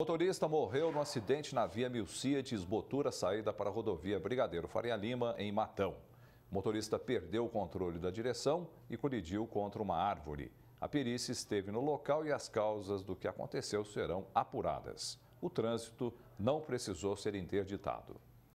Motorista morreu no acidente na via Milcia de Esbotura, saída para a rodovia Brigadeiro Faria Lima, em Matão. O motorista perdeu o controle da direção e colidiu contra uma árvore. A perícia esteve no local e as causas do que aconteceu serão apuradas. O trânsito não precisou ser interditado.